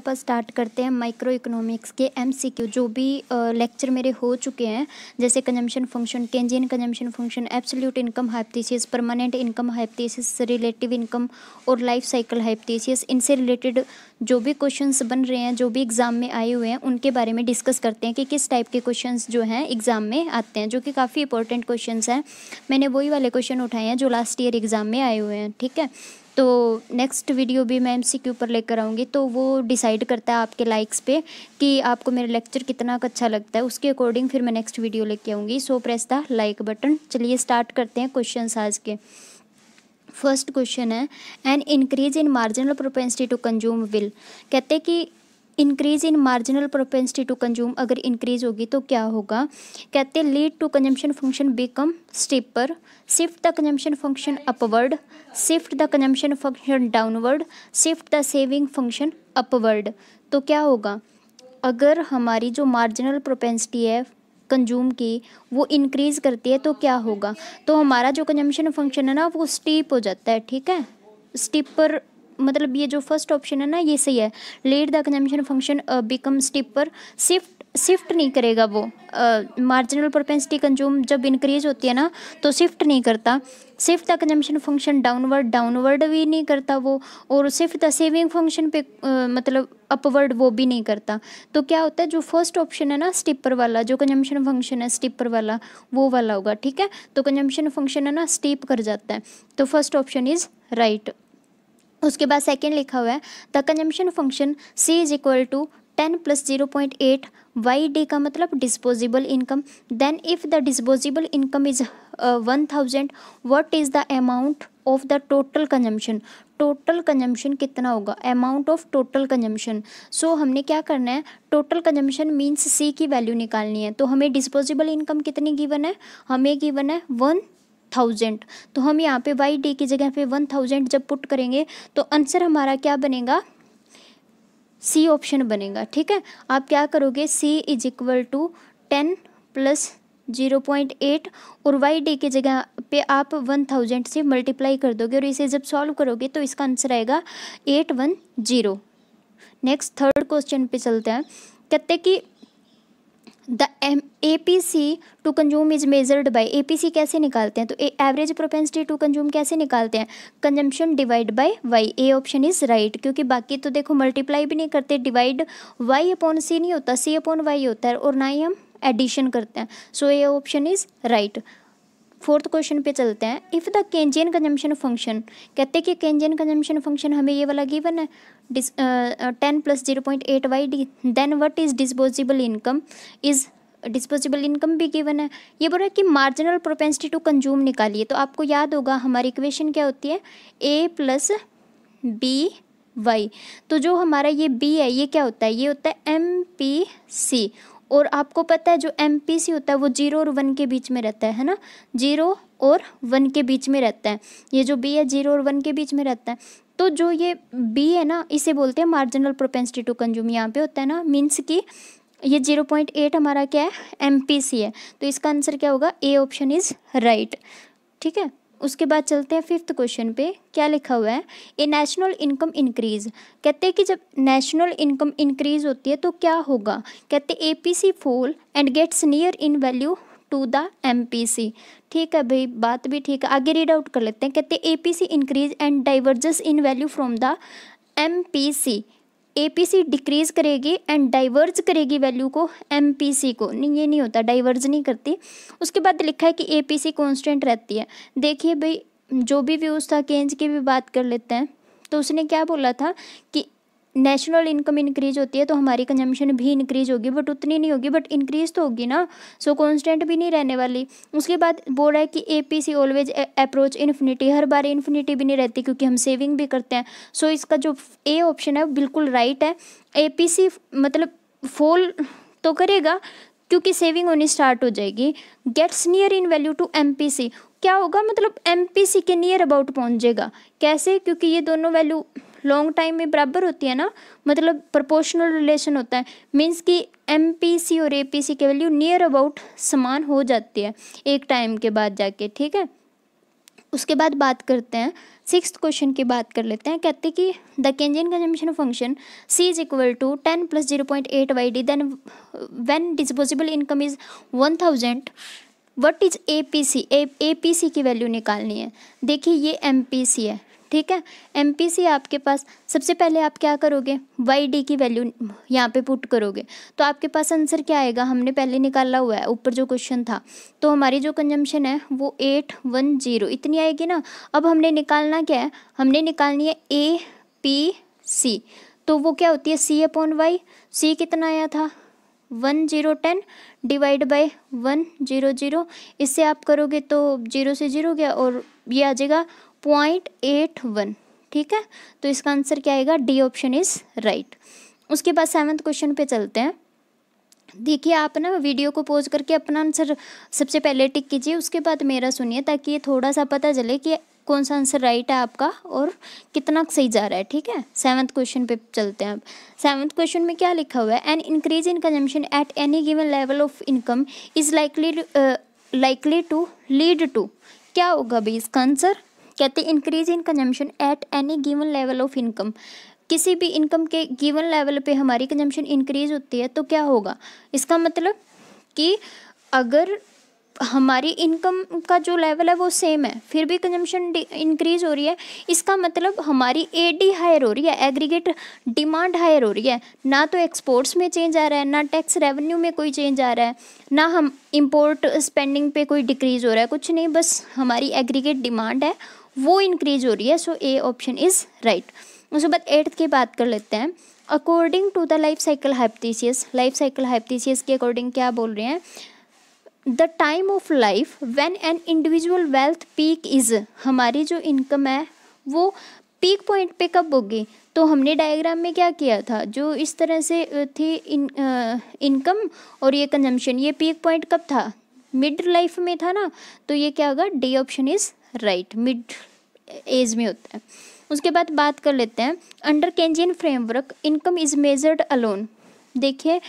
अपन start करते हैं micro economics के एमसीक्यू जो भी लेक्चर मेरे हो चुके हैं जैसे consumption function Keynesian consumption function absolute income hypothesis permanent income hypothesis relative income और लाइफ साइकिल हाइपथीसिस इनसे रिलेटेड जो भी क्वेश्चंस बन रहे हैं जो भी एग्ज़ाम में आए हुए हैं उनके बारे में डिस्कस करते हैं कि किस टाइप के क्वेश्चन जो हैं एग्ज़ाम में आते हैं जो कि काफ़ी इंपॉर्टेंट क्वेश्चन हैं मैंने वही वाले क्वेश्चन उठाए हैं जो लास्ट ईयर एग्ज़ाम में आए हुए हैं ठीक है तो नेक्स्ट वीडियो भी मैं एमसीक्यू पर लेकर आऊँगी तो वो डिसाइड करता है आपके लाइक्स पे कि आपको मेरा लेक्चर कितना अच्छा लगता है उसके अकॉर्डिंग फिर मैं नेक्स्ट वीडियो लेके आऊँगी so press the like button चलिए स्टार्ट करते हैं क्वेश्चन आज के फर्स्ट क्वेश्चन है an increase in marginal propensity to consume will कहते हैं कि increase in marginal propensity to consume अगर इंक्रीज़ होगी तो क्या होगा कहते हैं lead to consumption function become steeper shift the consumption function upward shift the consumption function downward shift the saving function upward तो क्या होगा अगर हमारी जो मार्जिनल प्रोपेंसिटी है कंज्यूम की वो इंक्रीज़ करती है तो क्या होगा तो हमारा जो कंजम्पशन फंक्शन है ना वो स्टीप हो जाता है ठीक है स्टिपर मतलब ये जो फर्स्ट ऑप्शन है ना ये सही है let the consumption function become steeper shift shift नहीं करेगा वो मार्जिनल प्रोपेंसिटी कंज्यूम जब इंक्रीज होती है ना तो शिफ्ट नहीं करता shift the consumption function downward downward भी नहीं करता वो और शिफ्ट द सेविंग फंक्शन पे आ, uh, मतलब अपवर्ड वो भी नहीं करता तो क्या होता है जो फर्स्ट ऑप्शन है ना स्टिपर वाला जो कंजम्पशन फंक्शन है स्टिपर वाला वो वाला होगा ठीक है तो कंजम्पशन फंक्शन है ना स्टीप कर जाता है तो फर्स्ट ऑप्शन इज़ राइट उसके बाद सेकेंड लिखा हुआ है the consumption function C is equal to ten plus zero point eight Y D का मतलब disposable income then if the disposable income is one thousand what is the amount of the total consumption total consumption कितना होगा amount of total consumption so हमने क्या करना है total consumption means सी की value निकालनी है तो हमें डिस्पोजिबल इनकम कितनी गिवन है हमें गिवन है वन थाउजेंड तो हम यहाँ पे वाई डी की जगह पे वन थाउजेंड जब पुट करेंगे तो आंसर हमारा क्या बनेगा सी ऑप्शन बनेगा ठीक है आप क्या करोगे C is equal to ten plus zero point eight और वाई डी की जगह पे आप वन थाउजेंड से मल्टीप्लाई कर दोगे और इसे जब सॉल्व करोगे तो इसका आंसर आएगा eight one zero next third question पे चलते हैं कहते कि the M A P C to consume is measured by A P C कैसे निकालते हैं तो a average propensity to consume कैसे निकालते हैं consumption divide by Y A option is right क्योंकि बाकी तो देखो मल्टीप्लाई भी नहीं करते डिवाइड वाई अपॉन सी नहीं होता सी अपॉन वाई होता है और ना ही हम एडिशन करते हैं so A option is right fourth question पे चलते हैं if the Keynesian consumption function कहते हैं कि केंजियन कंजम्पशन फंक्शन हमें ये वाला गिवन है this ten plus zero point eight Y D then what is disposable income is disposable income भी गिवन है ये बोल रहा है कि मार्जिनल प्रोपेंसिटी टू कंज्यूम निकालिए तो आपको याद होगा हमारी इक्वेशन क्या होती है ए प्लस बी वाई तो जो हमारा ये बी है ये क्या होता है ये होता है एम पी सी और आपको पता है जो एम होता है वो जीरो और वन के बीच में रहता है है ना जीरो और वन के बीच में रहता है ये जो बी है जीरो और वन के बीच में रहता है तो जो ये बी है ना इसे बोलते हैं मार्जिनल प्रोपेंसिटी टू कंज्यूम यहाँ पे होता है ना मीन्स कि ये जीरो पॉइंट एट हमारा क्या है एम है तो इसका आंसर क्या होगा ए ऑप्शन इज़ राइट ठीक है उसके बाद चलते हैं फिफ्थ क्वेश्चन पे क्या लिखा हुआ है ए नेशनल इनकम इंक्रीज कहते हैं कि जब नेशनल इनकम इंक्रीज होती है तो क्या होगा कहते A P C fall and gets near in value to the M P C ठीक है भाई बात भी ठीक है आगे रीड आउट कर लेते हैं कहते A P C increase and diverges in value from the M P C a decrease करेगी एंड डाइवर्ज करेगी वैल्यू को एम को नहीं ये नहीं होता डाइवर्ज नहीं करती उसके बाद लिखा है कि ए पी सी कॉन्स्टेंट रहती है देखिए भाई जो भी व्यूज़ था केंज की भी बात कर लेते हैं तो उसने क्या बोला था कि नेशनल इनकम इंक्रीज होती है तो हमारी कंजम्पशन भी इंक्रीज होगी बट उतनी नहीं होगी बट इंक्रीज तो होगी ना सो so, कॉन्स्टेंट भी नहीं रहने वाली उसके बाद बोल रहा है कि A P C always approach infinity हर बार इन्फिनिटी भी नहीं रहती क्योंकि हम सेविंग भी करते हैं सो so, इसका जो ए ऑप्शन है बिल्कुल राइट है ए पी सी मतलब फॉल तो करेगा क्योंकि सेविंग होनी स्टार्ट हो जाएगी gets near in value to M P C क्या होगा मतलब एम पी सी के नियर अबाउट पहुँचेगा कैसे क्योंकि ये दोनों वैल्यू लॉन्ग टाइम में बराबर होती है ना मतलब प्रोपोर्शनल रिलेशन होता है मीन्स कि एम और ए के वैल्यू नियर अबाउट समान हो जाती है एक टाइम के बाद जाके ठीक है उसके बाद बात करते हैं सिक्स क्वेश्चन की बात कर लेते हैं कहते हैं कि the Keynesian consumption function C is equal to ten plus zero point eight Y D then when disposable income is one thousand what is A P C A P C की value निकालनी है देखिए ये M P सी है ठीक है M P सी आपके पास सबसे पहले आप क्या करोगे वाई डी की वैल्यू यहाँ पे पुट करोगे तो आपके पास आंसर क्या आएगा हमने पहले निकाला हुआ है ऊपर जो क्वेश्चन था तो हमारी जो कंजम्पशन है वो एट वन जीरो इतनी आएगी ना अब हमने निकालना क्या है हमने निकालनी है ए पी सी तो वो क्या होती है सी अपॉन वाई सी कितना आया था one zero ten divide by one zero zero इससे आप करोगे तो जीरो से जीरो गया और ये आ जाएगा पॉइंट एट वन ठीक है तो इसका आंसर क्या आएगा डी ऑप्शन इज राइट उसके बाद सेवन्थ क्वेश्चन पे चलते हैं देखिए आप ना वीडियो को पोज करके अपना आंसर सबसे पहले टिक कीजिए उसके बाद मेरा सुनिए ताकि ये थोड़ा सा पता चले कि कौन सा आंसर राइट है आपका और कितना सही जा रहा है ठीक है सेवन्थ क्वेश्चन पे चलते हैं अब सेवन्थ क्वेश्चन में क्या लिखा हुआ है an increase in consumption at any given level of income is likely likely to lead to क्या होगा भाई इसका आंसर कहते हैं increase in consumption at any given level of income किसी भी इनकम के गिवन लेवल पे हमारी कंजम्पशन इंक्रीज होती है तो क्या होगा इसका मतलब कि अगर हमारी इनकम का जो लेवल है वो सेम है फिर भी कंजम्पशन इंक्रीज हो रही है इसका मतलब हमारी एडी हायर हो रही है एग्रीगेट डिमांड हायर हो रही है ना तो एक्सपोर्ट्स में चेंज आ रहा है ना टैक्स रेवेन्यू में कोई चेंज आ रहा है ना हम इंपोर्ट स्पेंडिंग पे कोई डिक्रीज़ हो रहा है कुछ नहीं बस हमारी एग्रीगेट डिमांड है वो इंक्रीज हो रही है so A option is right उसके बाद एट्थ की बात कर लेते हैं according to the life cycle hypothesis life cycle hypothesis के अकॉर्डिंग क्या बोल रहे हैं the time of life when an individual wealth peak is हमारी जो इनकम है वो पीक पॉइंट पे कब होगी तो हमने डायग्राम में क्या किया था जो इस तरह से थी इन इनकम और ये कंजम्पशन ये पीक पॉइंट कब था मिड लाइफ में था ना तो ये क्या होगा D option is right mid age में होता है उसके बाद बात कर लेते हैं under Keynesian framework income is measured alone देखिए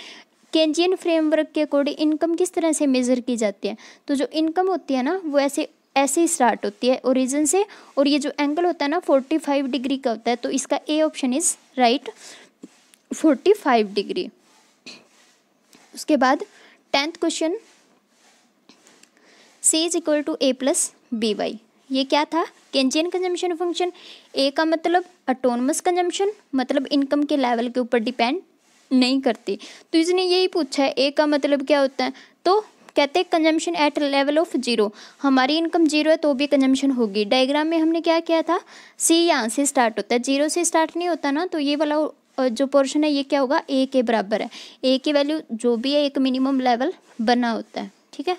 केंजियन फ्रेमवर्क के अकॉर्डिंग इनकम किस तरह से मेज़र की जाती है तो जो इनकम होती है ना वो ऐसे ऐसे ही स्टार्ट होती है ओरिजिन से और ये जो एंगल होता है ना फोर्टी फाइव डिग्री का होता है तो इसका A option is right forty five degree उसके बाद tenth question C is equal to A plus B Y ये क्या था केंजियन कंजम्पशन फंक्शन ए का मतलब अटोनमस कंजम्पशन मतलब इनकम के लेवल के ऊपर डिपेंड नहीं करती तो इसने यही पूछा है ए का मतलब क्या होता है तो कहते हैं consumption at level of zero हमारी इनकम जीरो है तो भी कंजम्पशन होगी डायग्राम में हमने क्या किया था सी यहाँ से स्टार्ट होता है जीरो से स्टार्ट नहीं होता ना तो ये वाला जो पोर्शन है ये क्या होगा ए के बराबर है ए की वैल्यू जो भी है एक मिनिमम लेवल बना होता है ठीक है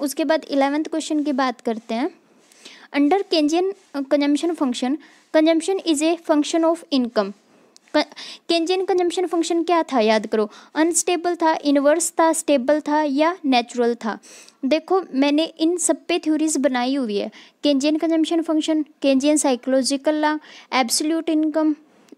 उसके बाद इलेवेंथ क्वेश्चन की बात करते हैं under Keynesian consumption function consumption is a function of income Keynesian consumption function क्या था याद करो अनस्टेबल था इनवर्स था स्टेबल था या नेचुरल था देखो मैंने इन सब पे थ्योरीज बनाई हुई है Keynesian consumption function Keynesian psychological law absolute income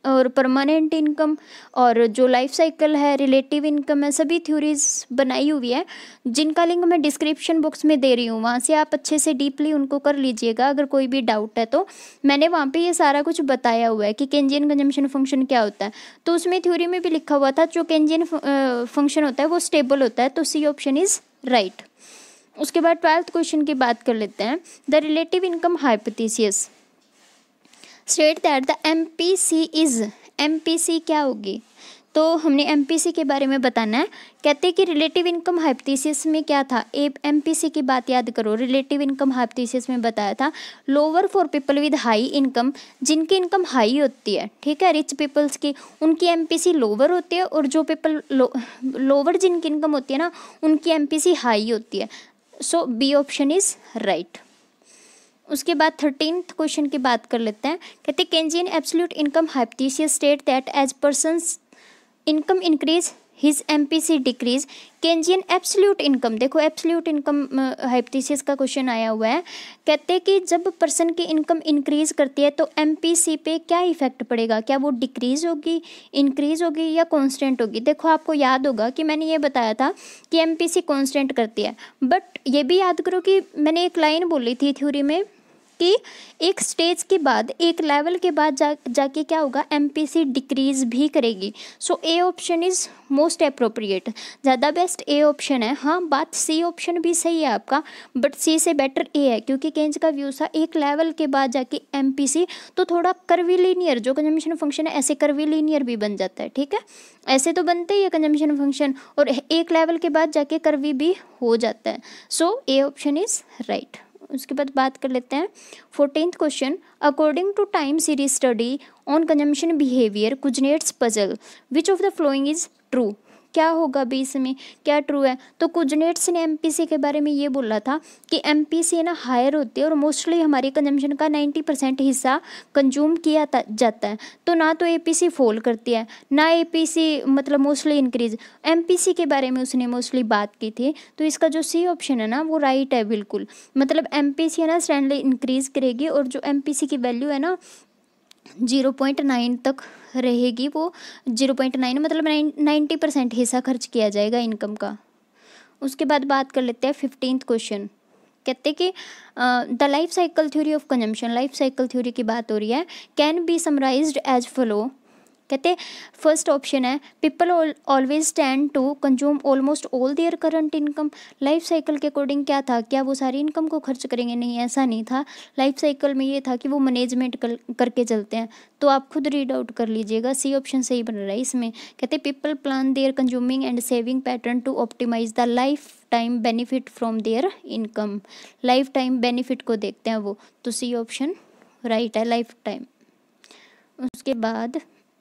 और परमानेंट इनकम और जो लाइफ साइकिल है रिलेटिव इनकम है सभी थ्योरीज बनाई हुई है जिनका लिंक मैं डिस्क्रिप्शन बॉक्स में दे रही हूँ वहाँ से आप अच्छे से डीपली उनको कर लीजिएगा अगर कोई भी डाउट है तो मैंने वहाँ पे ये सारा कुछ बताया हुआ है कि केंजियन कंजम्पशन फंक्शन क्या होता है तो उसमें थ्योरी में भी लिखा हुआ था जो केंजियन फंक्शन होता है वो स्टेबल होता है तो सी ऑप्शन इज़ राइट उसके बाद ट्वेल्थ क्वेश्चन की बात कर लेते हैं the relative income hypothesis state that the M P C is M P C क्या होगी तो हमने एम पी सी के बारे में बताना है कहते हैं कि रिलेटिव इनकम हाइपथीसिस में क्या था ए एम पी सी की बात याद करो रिलेटिव इनकम हाइपथीसिस में बताया था lower for people with high income जिनकी इनकम हाई होती है ठीक है रिच पीपल्स की उनकी एम पी सी लोअर होती है और जो पीपल लोअर जिनकी इनकम होती है ना उनकी एम पी सी हाई होती है so B option is right उसके बाद थर्टीनथ क्वेश्चन की बात कर लेते हैं कहते हैं Keynesian absolute income hypothesis state that as person income increase his M P C decrease Keynesian absolute income देखो एब्सोल्यूट इनकम हाइपोथीसिस का क्वेश्चन आया हुआ है कहते हैं कि जब पर्सन की इनकम इंक्रीज करती है तो एम पी सी पे क्या इफेक्ट पड़ेगा क्या वो डिक्रीज होगी इंक्रीज होगी या कॉन्स्टेंट होगी देखो आपको याद होगा कि मैंने ये बताया था कि एम पी सी कॉन्स्टेंट करती है बट ये भी याद करो कि मैंने एक लाइन बोली थी थ्योरी में कि एक स्टेज के बाद एक लेवल के बाद जा जाके क्या होगा एम डिक्रीज भी करेगी so A option is most appropriate ज़्यादा बेस्ट ए ऑप्शन है हाँ बात सी ऑप्शन भी सही है आपका बट सी से बेटर ए है क्योंकि केंज का था एक लेवल के बाद जाके एम तो थोड़ा कर्वीलीनियर जो कंजम्पन फंक्शन है ऐसे लीनियर भी बन जाता है ठीक है ऐसे तो बनते ही है कंजम्पन फंक्शन और एक लेवल के बाद जाके कर्वी भी हो जाता है so A option is right उसके बाद बात कर लेते हैं fourteen question according to time series study on consumption behaviour Kuznets puzzle which of the following is true क्या होगा बीस में क्या ट्रू है तो कुजनेट्स ने एम के बारे में ये बोला था कि एम है ना हायर होती है और मोस्टली हमारी कंजम्पशन का नाइन्टी परसेंट हिस्सा कंज्यूम किया जाता है तो ना तो ए फॉल करती है ना ए मतलब मोस्टली इंक्रीज एम के बारे में उसने मोस्टली बात की थी तो इसका जो सी ऑप्शन है ना वो राइट है बिल्कुल मतलब एम है ना स्टैंडली इंक्रीज करेगी और जो एम की वैल्यू है ना जीरो पॉइंट नाइन तक रहेगी वो जीरो पॉइंट नाइन मतलब नाइन नाइन्टी परसेंट हिस्सा खर्च किया जाएगा इनकम का उसके बाद बात कर लेते हैं फिफ्टींथ क्वेश्चन कहते कि the life cycle theory of consumption life cycle theory की बात हो रही है can be summarise as follow कहते फर्स्ट ऑप्शन है people always tend to consume almost all their current income life cycle के अकॉर्डिंग क्या था क्या वो सारी इनकम को खर्च करेंगे नहीं ऐसा नहीं था लाइफ साइकिल में ये था कि वो मैनेजमेंट कर, करके चलते हैं तो आप खुद रीड आउट कर लीजिएगा सी ऑप्शन सही बन रहा है इसमें कहते people plan their consuming and saving pattern to optimise the lifetime benefit from their income lifetime benefit को देखते हैं वो तो सी ऑप्शन राइट है लाइफ टाइम उसके बाद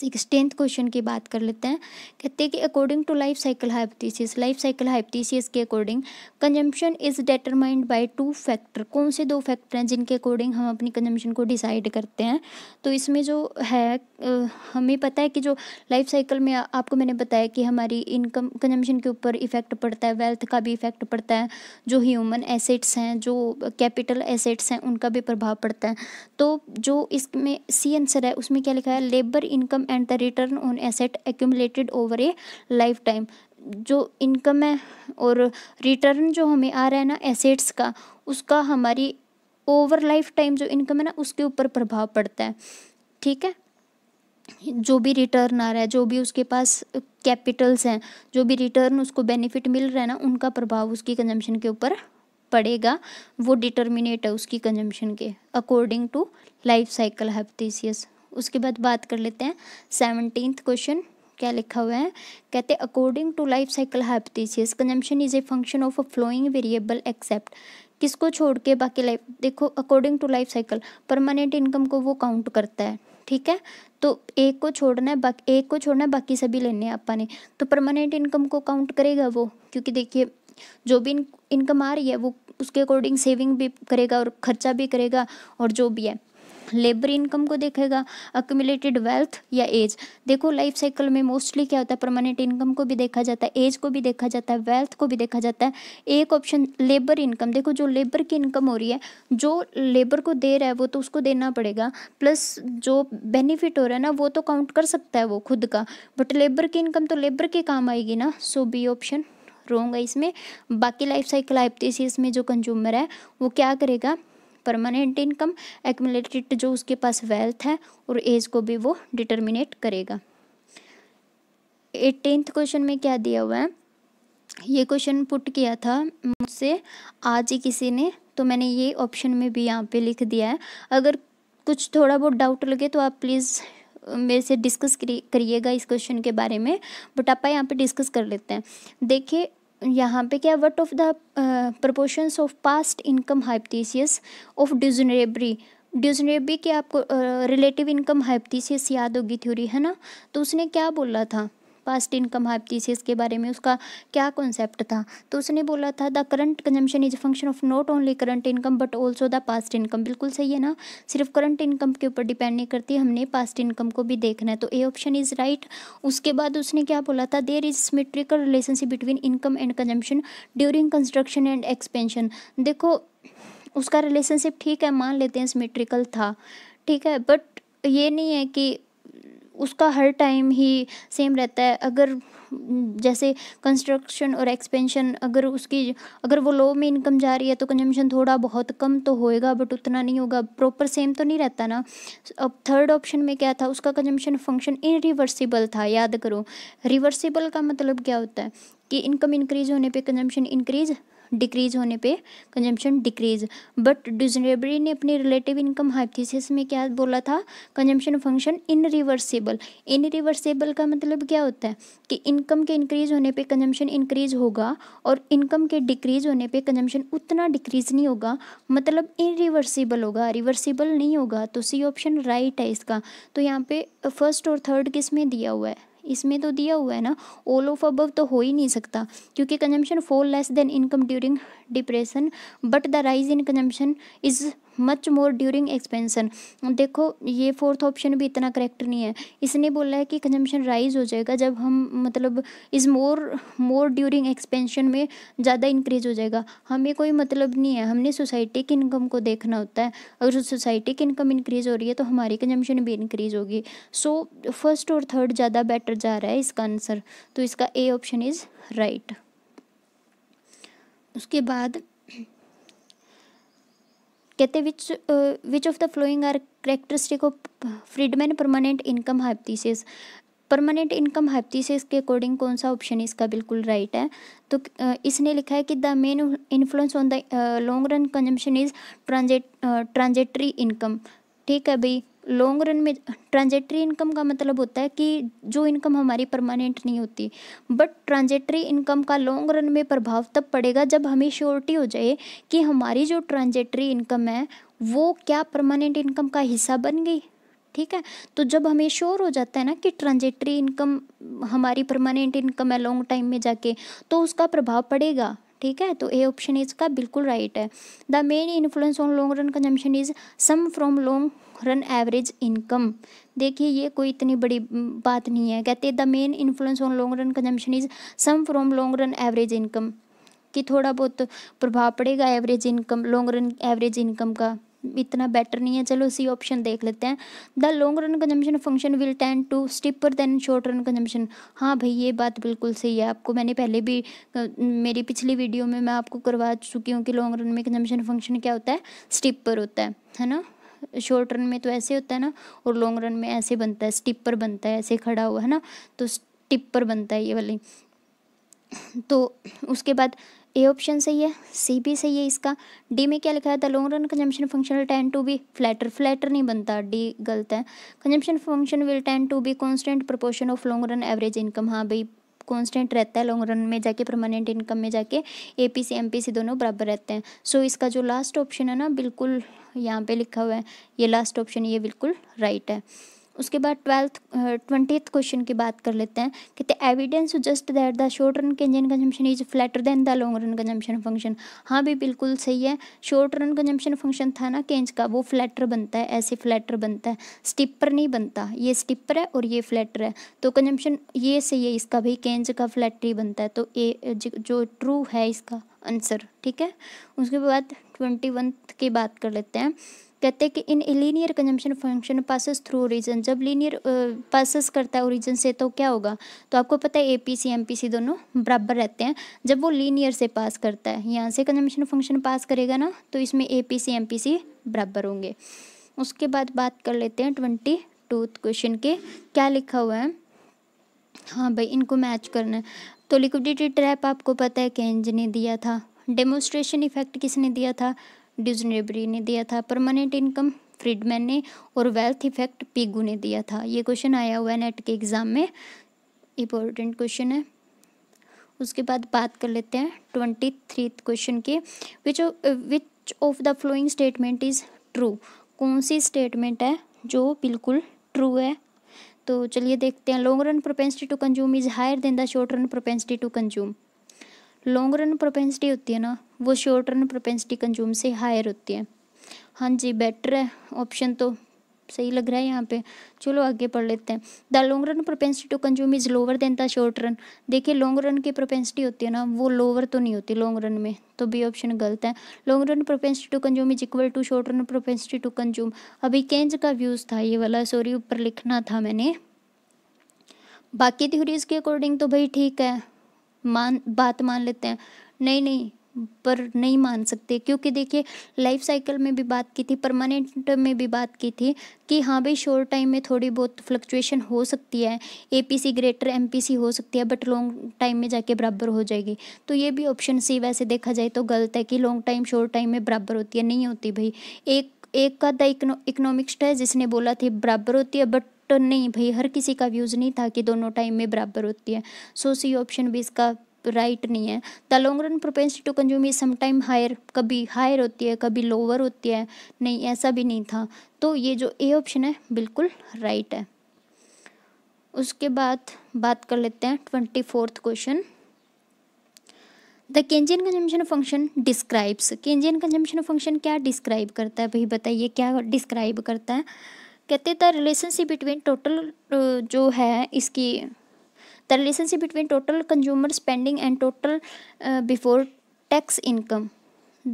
सिक्सटेंथ क्वेश्चन की बात कर लेते हैं कहते हैं कि according to life cycle hypothesis life cycle hypothesis के according consumption is determined by two factor कौन से दो फैक्टर हैं जिनके अकॉर्डिंग हम अपनी कंजम्पशन को डिसाइड करते हैं तो इसमें जो है हमें पता है कि जो लाइफ साइकिल में आपको मैंने बताया कि हमारी इनकम कंजम्पशन के ऊपर इफेक्ट पड़ता है वेल्थ का भी इफेक्ट पड़ता है जो ह्यूमन एसेट्स हैं जो कैपिटल एसेट्स हैं उनका भी प्रभाव पड़ता है तो जो इसमें सी आंसर है उसमें क्या लिखा है labour income and the return on asset accumulated over a lifetime जो इनकम है और रिटर्न जो हमें आ रहा है ना एसेट्स का उसका हमारी ओवर लाइफ टाइम जो इनकम है ना उसके ऊपर प्रभाव पड़ता है ठीक है जो भी रिटर्न आ रहा है जो भी उसके पास कैपिटल्स हैं जो भी रिटर्न उसको बेनिफिट मिल रहा है ना उनका प्रभाव उसकी कंजम्पशन के ऊपर पड़ेगा वो डिटर्मिनेट है उसकी कंजम्पशन के according to life cycle hypothesis उसके बाद बात कर लेते हैं सेवनटीन्थ क्वेश्चन क्या लिखा हुआ है कहते हैं according to life cycle hypothesis consumption is a function of a following variable except किसको छोड़ के बाकी लाइफ देखो according to life cycle permanent income को वो काउंट करता है ठीक है तो एक को छोड़ना है बाकी एक को छोड़ना है बाकी सभी लेने हैं अपा ने तो परमानेंट इनकम को काउंट करेगा वो क्योंकि देखिए जो भी इनकम आ रही है वो उसके अकॉर्डिंग सेविंग भी करेगा और खर्चा भी करेगा और जो भी है लेबर इनकम को देखेगा अक्यूमुलेटेड वेल्थ या एज देखो लाइफ साइकिल में मोस्टली क्या होता है परमानेंट इनकम को भी देखा जाता है एज को भी देखा जाता है वेल्थ को भी देखा जाता है एक ऑप्शन लेबर इनकम देखो जो लेबर की इनकम हो रही है जो लेबर को दे रहा है वो तो उसको देना पड़ेगा प्लस जो बेनिफिट हो रहा है ना वो तो काउंट कर सकता है वो खुद का बट लेबर की इनकम तो लेबर के काम आएगी ना सो बी ऑप्शन रोंगा है इसमें बाकी लाइफ साइकिल हाइपोथेसिस में जो कंज्यूमर है वो क्या करेगा परमानेंट इनकम एक्मुलेटेड जो उसके पास वेल्थ है और एज को भी वो डिटर्मिनेट करेगा एटीनथ क्वेश्चन में क्या दिया हुआ है ये क्वेश्चन पुट किया था मुझसे आज ही किसी ने तो मैंने ये ऑप्शन में भी यहाँ पे लिख दिया है अगर कुछ थोड़ा बहुत डाउट लगे तो आप प्लीज़ मेरे से डिस्कस करिएगा इस क्वेश्चन के बारे में बट आप यहाँ पे डिस्कस कर लेते हैं देखिए यहाँ पे क्या what of the proportion of past income hypothesis of Duesenberry Duesenberry की आपको रिलेटिव इनकम हाइपथीसियस याद होगी थ्योरी है ना तो उसने क्या बोला था पास्ट इनकम हाइपथीसिस के बारे में उसका क्या कॉन्सेप्ट था तो उसने बोला था the current consumption is function of not only current income but also the past income बिल्कुल सही है ना सिर्फ करंट इनकम के ऊपर डिपेंड नहीं करती हमने पास्ट इनकम को भी देखना है तो ए ऑप्शन इज राइट उसके बाद उसने क्या बोला था there is symmetrical relationship between income and consumption during construction and expansion देखो उसका रिलेशनशिप ठीक है मान लेते हैं सिमेट्रिकल था ठीक है बट ये नहीं है कि उसका हर टाइम ही सेम रहता है अगर जैसे कंस्ट्रक्शन और एक्सपेंशन अगर उसकी अगर वो लो में इनकम जा रही है तो कंजम्पशन थोड़ा बहुत कम तो होएगा बट उतना नहीं होगा प्रॉपर सेम तो नहीं रहता ना अब थर्ड ऑप्शन में क्या था उसका कंजम्पशन फंक्शन इन रिवर्सिबल था याद करो रिवर्सिबल का मतलब क्या होता है कि इनकम इंक्रीज होने पे कंजम्पशन इंक्रीज डिक्रीज होने पे कंजम्पशन डिक्रीज बट डिजनेबरी ने अपने रिलेटिव इनकम हाइपथीसिस में क्या बोला था consumption function irreversible irreversible का मतलब क्या होता है कि इनकम के इंक्रीज होने पे कंजम्पशन इंक्रीज होगा और इनकम के डिक्रीज होने पे कंजम्पशन उतना डिक्रीज नहीं होगा मतलब इन रिवर्सिबल होगा रिवर्सिबल नहीं होगा तो सी ऑप्शन राइट है इसका तो यहाँ पे फर्स्ट और थर्ड किस में दिया हुआ है इसमें तो दिया हुआ है ना ऑल ऑफ अबव तो हो ही नहीं सकता क्योंकि consumption fall less than income during depression but the rise in consumption is much more during expansion देखो ये फोर्थ ऑप्शन भी इतना करेक्ट नहीं है इसने बोला है कि कंजम्पशन राइज हो जाएगा जब हम मतलब is more more during expansion में ज़्यादा इंक्रीज हो जाएगा हमें कोई मतलब नहीं है हमने सोसाइटी की इनकम को देखना होता है अगर सोसाइटी की इनकम इंक्रीज़ हो रही है तो हमारी कंजम्पशन भी इंक्रीज़ होगी सो फर्स्ट और थर्ड ज़्यादा बेटर जा रहा है इसका आंसर तो इसका ए ऑप्शन इज़ राइट उसके बाद कहते which which of the following are characteristic of Friedman permanent income hypothesis permanent income hypothesis के अकॉर्डिंग कौन सा ऑप्शन इसका बिल्कुल राइट है तो uh, इसने लिखा है कि the main influence on the long run consumption is transient transitory income ठीक है भाई लॉन्ग रन में ट्रांजेक्ट्री इनकम का मतलब होता है कि जो इनकम हमारी परमानेंट नहीं होती बट ट्रांजेक्ट्री इनकम का लॉन्ग रन में प्रभाव तब पड़ेगा जब हमें श्योरिटी हो जाए कि हमारी जो ट्रांजेक्ट्री इनकम है वो क्या परमानेंट इनकम का हिस्सा बन गई ठीक है तो जब हमें श्योर हो जाता है ना कि ट्रांजेक्ट्री इनकम हमारी परमानेंट इनकम है लॉन्ग टाइम में जाके तो उसका प्रभाव पड़ेगा ठीक है तो ए ऑप्शन इसका बिल्कुल राइट है the main influence on long run consumption is some from long run average income देखिए ये कोई इतनी बड़ी बात नहीं है कहते the main influence on long run consumption is some from long run average income कि थोड़ा बहुत प्रभाव पड़ेगा average income long run average income का इतना बेटर नहीं है चलो सी ऑप्शन देख लेते हैं the long run consumption function will tend to steeper than short run consumption हाँ भाई ये बात बिल्कुल सही है आपको मैंने पहले भी मेरी पिछली वीडियो में मैं आपको करवा चुकी हूँ कि लॉन्ग रन में कंजम्पशन फंक्शन क्या होता है स्टिपर होता है है ना शॉर्ट रन में तो ऐसे होता है ना और लॉन्ग रन में ऐसे बनता है स्टिपर बनता है ऐसे खड़ा हुआ है ना तो स्टिपर बनता है ये वाली तो उसके बाद ए ऑप्शन सही है सी भी सही है इसका डी में क्या लिखा है the long run consumption function will tend to be flatter flatter नहीं बनता डी गलत है consumption function will tend to be constant proportion of long run average income हाँ भाई कॉन्स्टेंट रहता है लॉन्ग रन में जाके परमानेंट इनकम में जाके A P C M P C दोनों बराबर रहते हैं सो so, इसका जो लास्ट ऑप्शन है ना बिल्कुल यहाँ पे लिखा हुआ है ये लास्ट ऑप्शन ये बिल्कुल राइट है उसके बाद ट्वेल्थ ट्वेंटी क्वेश्चन की बात कर लेते हैं कि the evidence just that the short run engine consumption is flatter than the long run consumption function हाँ भी बिल्कुल सही है शॉर्ट रन कंजम्पशन फंक्शन था ना केंज का वो फ्लैटर बनता है ऐसे फ्लैटर बनता है स्टिपर नहीं बनता ये स्टिपर है और ये फ्लैटर है तो कंजम्पशन ये सही है इसका भाई केंज का फ्लैटर ही बनता है तो ए जो ट्रू है इसका आंसर ठीक है उसके बाद ट्वेंटी की बात कर लेते हैं कहते हैं कि in linear consumption function passes through region जब लीनियर पासिस करता है ओरिजन से तो क्या होगा तो आपको पता है A P C M P C दोनों बराबर रहते हैं जब वो लीनियर से पास करता है यहाँ से कंजम्पशन फंक्शन पास करेगा ना तो इसमें A P C M P C बराबर होंगे उसके बाद बात कर लेते हैं ट्वेंटी टू क्वेश्चन के क्या लिखा हुआ है हाँ भाई इनको मैच करना है तो लिक्विडिटी ट्रैप आपको पता है कैंज ने दिया था डेमोस्ट्रेशन इफेक्ट किसने दिया था ड्यूजनेबरी ने दिया था परमानेंट इनकम फ्रीडमैन ने और वेल्थ इफेक्ट पीगू ने दिया था ये क्वेश्चन आया हुआ है नेट के एग्ज़ाम में इम्पोर्टेंट क्वेश्चन है उसके बाद बात कर लेते हैं ट्वेंटी थ्री क्वेश्चन के which which of the following statement is true कौन सी स्टेटमेंट है जो बिल्कुल ट्रू है तो चलिए देखते हैं long run propensity to consume is higher than the short run propensity to consume long run propensity होती है ना वो शॉर्ट रन प्रोपेंसिटी कंज्यूम से हायर होती है हाँ जी बेटर है ऑप्शन तो सही लग रहा है यहाँ पे चलो आगे पढ़ लेते हैं the long run propensity to consume is lower than the short run देखिए लॉन्ग रन की प्रोपेंसिटी होती है ना वो लोअर तो नहीं होती लॉन्ग रन में तो बी ऑप्शन गलत है long run propensity to consume is equal to short run propensity to consume अभी केंज का व्यूज़ था ये वाला सॉरी ऊपर लिखना था मैंने बाकी थ्योरीज के अकॉर्डिंग तो भाई ठीक है मान बात मान लेते हैं नहीं नहीं पर नहीं मान सकते क्योंकि देखिए लाइफ साइकिल में भी बात की थी परमानेंट में भी बात की थी कि हाँ भाई शॉर्ट टाइम में थोड़ी बहुत फ्लक्चुएशन हो सकती है एपीसी ग्रेटर एमपीसी हो सकती है बट लॉन्ग टाइम में जाके बराबर हो जाएगी तो ये भी ऑप्शन सी वैसे देखा जाए तो गलत है कि लॉन्ग टाइम शॉर्ट टाइम में बराबर होती है नहीं होती भाई एक एक का द इकोनॉमिक्स है जिसने बोला थी बराबर होती है बट तो नहीं भाई हर किसी का व्यूज़ नहीं था कि दोनों टाइम में बराबर होती है सो सी ऑप्शन भी इसका राइट right नहीं है the long run propensity to consume is sometime higher कभी हायर होती है कभी लोअर होती है नहीं ऐसा भी नहीं था तो ये जो ए ऑप्शन है बिल्कुल राइट right है उसके बाद बात कर लेते हैं twenty fourth question the Keynesian consumption function describes Keynesian consumption function क्या डिस्क्राइब करता है भाई बताइए क्या डिस्क्राइब करता है कहते द रिलेशनशिप बिटवीन टोटल जो है इसकी the relationship between total consumer spending and total before tax income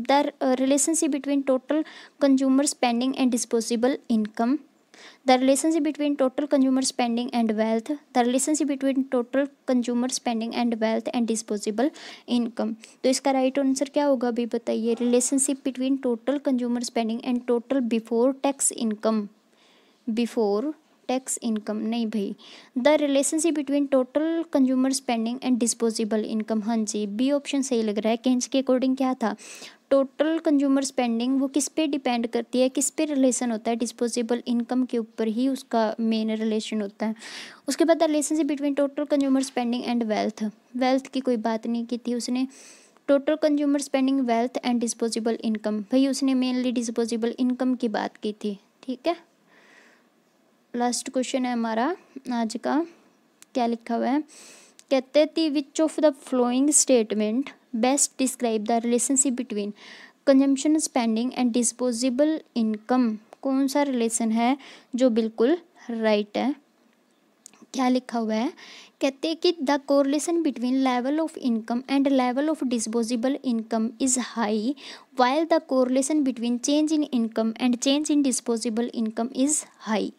the relationship between total consumer spending and disposable income the relationship between total consumer spending and wealth the relationship between total consumer spending and wealth and disposable income तो इसका right right answer क्या होगा अभी बताइए relationship between total consumer spending and total before tax income before tax income नहीं भाई the relationship between total consumer spending and disposable income हाँ जी बी ऑप्शन सही लग रहा है केंच के अकॉर्डिंग क्या था टोटल कंज्यूमर स्पेंडिंग वो किस पे डिपेंड करती है किस पे रिलेशन होता है डिस्पोजेबल इनकम के ऊपर ही उसका मेन रिलेशन होता है उसके बाद the relationship between total consumer spending and wealth wealth की कोई बात नहीं की थी उसने total consumer spending wealth and disposable income भाई उसने मेनली डिस्पोजेबल इनकम की बात की थी ठीक है लास्ट क्वेश्चन है हमारा आज का क्या लिखा हुआ है कहते हैं which of the following statement best describe the relationship between consumption spending and disposable income कौन सा रिलेशन है जो बिल्कुल राइट है क्या लिखा हुआ है कहते हैं कि the correlation between level of income and level of disposable income is high while the correlation between change in income and change in disposable income is high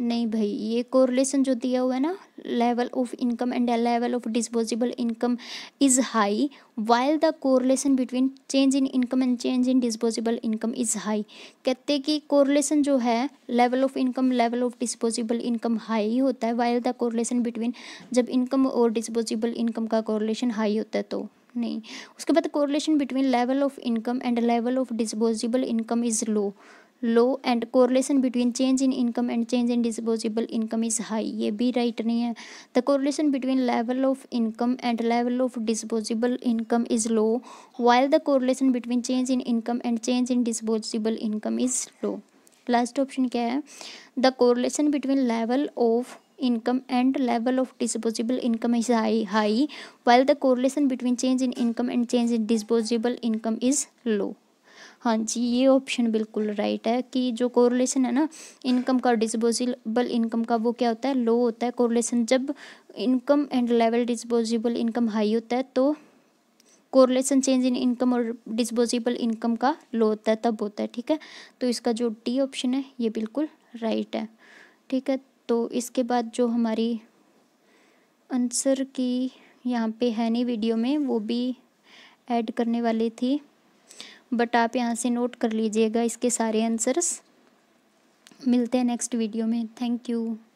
नहीं भाई ये कोरिलेशन जो दिया हुआ है ना level of income and level of disposable income is high while the correlation between change in income and change in disposable income is high कहते कि कोरिलेशन जो है level of income level of disposable income high होता है while the correlation between जब income और disposable income का correlation high होता है तो नहीं उसके बाद correlation between level of income and level of disposable income is low low and correlation between change in income and change in disposable income is high ये भी राइट नहीं है the correlation between level of income and level of disposable income is low while the correlation between change in income and change in disposable income is low last option क्या है the correlation between level of income and level of disposable income is high high while the correlation between change in income and change in disposable income is low हाँ जी ये option बिल्कुल right है कि जो correlation है ना income का डिस्पोजिबल इनकम का वो क्या होता है लो होता है कोरलेशन जब income and level disposable income high होता है तो कोरलेशन चेंज इन इनकम और डिस्पोजिबल इनकम का लो होता है तब होता है ठीक है तो इसका जो डी ऑप्शन है ये बिल्कुल राइट है ठीक है तो इसके बाद जो हमारी आंसर की यहाँ पे है नहीं वीडियो में वो भी ऐड करने वाली थी बट आप यहाँ से नोट कर लीजिएगा इसके सारे आंसर्स मिलते हैं नेक्स्ट वीडियो में थैंक यू